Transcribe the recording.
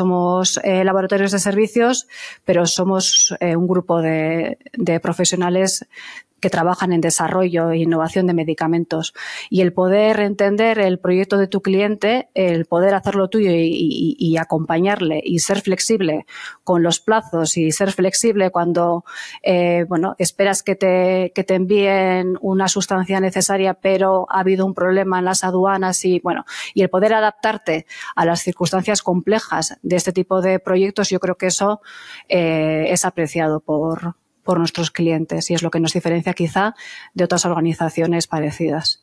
Somos eh, laboratorios de servicios, pero somos eh, un grupo de profesionales que trabajan en desarrollo e innovación de medicamentos. Y el poder entender el proyecto de tu cliente, el poder hacerlo tuyo y, acompañarle y ser flexible con los plazos y ser flexible cuando eh, bueno, esperas que te, que te envíen una sustancia necesaria, pero ha habido un problema en las aduanas y bueno, y el poder adaptarte a las circunstancias complejas de este tipo de proyectos, yo creo que eso eh, es apreciado por, por nuestros clientes y es lo que nos diferencia quizá de otras organizaciones parecidas.